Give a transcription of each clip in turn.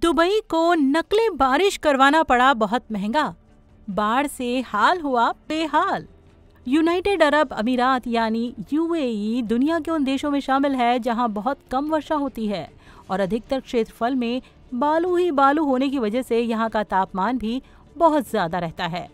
Dubai को नकली बारिश करवाना पड़ा बहुत महंगा बाढ़ से हाल हुआ बेहाल यूनाइटेड अरब अमीरात यानी यूएई दुनिया के उन देशों में शामिल है जहां बहुत कम वर्षा होती है और अधिकतर क्षेत्रफल में बालू ही बालू होने की वजह से यहाँ का तापमान भी बहुत ज़्यादा रहता है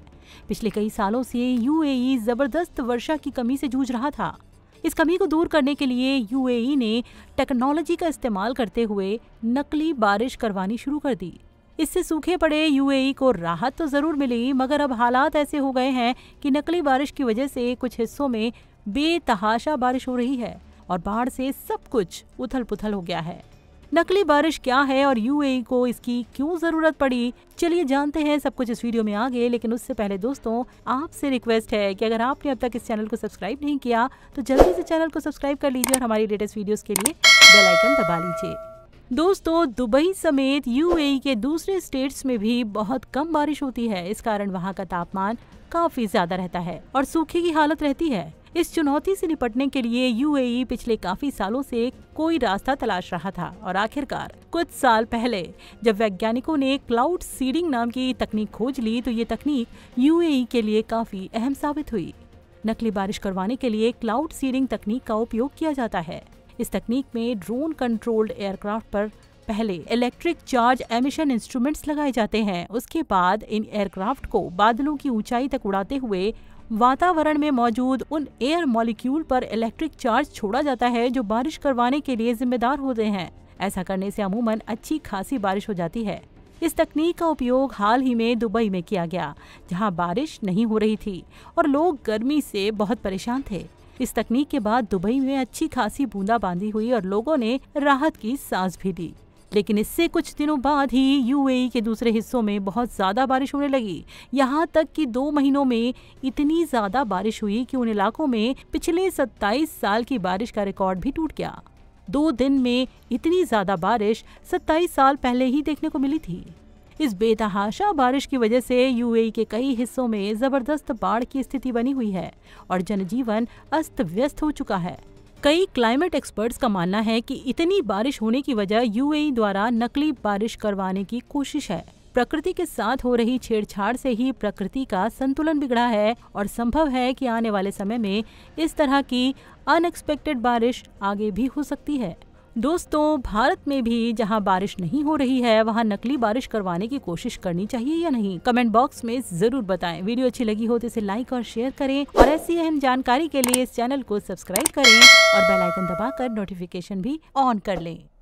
पिछले कई सालों से यूएई ज़बरदस्त वर्षा की कमी से जूझ रहा था इस कमी को दूर करने के लिए यूएई ने टेक्नोलॉजी का इस्तेमाल करते हुए नकली बारिश करवानी शुरू कर दी इससे सूखे पड़े यूएई को राहत तो ज़रूर मिली मगर अब हालात ऐसे हो गए हैं कि नकली बारिश की वजह से कुछ हिस्सों में बेतहाशा बारिश हो रही है और बाढ़ से सब कुछ उथल पुथल हो गया है नकली बारिश क्या है और यूएई को इसकी क्यों जरूरत पड़ी चलिए जानते हैं सब कुछ इस वीडियो में आगे लेकिन उससे पहले दोस्तों आपसे रिक्वेस्ट है कि अगर आपने अब तक इस चैनल को सब्सक्राइब नहीं किया तो जल्दी से चैनल को सब्सक्राइब कर लीजिए और हमारी लेटेस्ट वीडियो के लिए बेलाइकन दबा लीजिए दोस्तों दुबई समेत यूएई के दूसरे स्टेट्स में भी बहुत कम बारिश होती है इस कारण वहाँ का तापमान काफी ज्यादा रहता है और सूखे की हालत रहती है इस चुनौती से निपटने के लिए यूएई e पिछले काफी सालों से कोई रास्ता तलाश रहा था और आखिरकार कुछ साल पहले जब वैज्ञानिकों ने क्लाउड सीडिंग नाम की तकनीक खोज ली तो ये तकनीक यूएई e के लिए काफी अहम साबित हुई नकली बारिश करवाने के लिए क्लाउड सीडिंग तकनीक का उपयोग किया जाता है इस तकनीक में ड्रोन कंट्रोल्ड एयरक्राफ्ट पर पहले इलेक्ट्रिक चार्ज एमिशन इंस्ट्रूमेंट्स लगाए जाते हैं उसके बाद इन एयरक्राफ्ट को बादलों की ऊंचाई तक उड़ाते हुए वातावरण में मौजूद उन एयर मॉलिक्यूल पर इलेक्ट्रिक चार्ज छोड़ा जाता है जो बारिश करवाने के लिए जिम्मेदार होते हैं ऐसा करने से अमूमन अच्छी खासी बारिश हो जाती है इस तकनीक का उपयोग हाल ही में दुबई में किया गया जहां बारिश नहीं हो रही थी और लोग गर्मी से बहुत परेशान थे इस तकनीक के बाद दुबई में अच्छी खासी बूंदाबांदी हुई और लोगों ने राहत की सांस भी ली लेकिन इससे कुछ दिनों बाद ही यूएई e के दूसरे हिस्सों में बहुत ज़्यादा बारिश होने लगी यहाँ तक कि दो महीनों में इतनी ज़्यादा बारिश हुई कि उन इलाकों में पिछले सत्ताईस साल की बारिश का रिकॉर्ड भी टूट गया दो दिन में इतनी ज़्यादा बारिश सत्ताईस साल पहले ही देखने को मिली थी इस बेतहाशा बारिश की वजह से यूएई e के कई हिस्सों में ज़बरदस्त बाढ़ की स्थिति बनी हुई है और जनजीवन अस्त व्यस्त हो चुका है कई क्लाइमेट एक्सपर्ट्स का मानना है कि इतनी बारिश होने की वजह यूएई द्वारा नकली बारिश करवाने की कोशिश है प्रकृति के साथ हो रही छेड़छाड़ से ही प्रकृति का संतुलन बिगड़ा है और संभव है कि आने वाले समय में इस तरह की अनएक्सपेक्टेड बारिश आगे भी हो सकती है दोस्तों भारत में भी जहाँ बारिश नहीं हो रही है वहाँ नकली बारिश करवाने की कोशिश करनी चाहिए या नहीं कमेंट बॉक्स में जरूर बताएं वीडियो अच्छी लगी हो तो इसे लाइक और शेयर करें और ऐसी अहम जानकारी के लिए इस चैनल को सब्सक्राइब करें और बेलाइकन दबाकर नोटिफिकेशन भी ऑन कर लें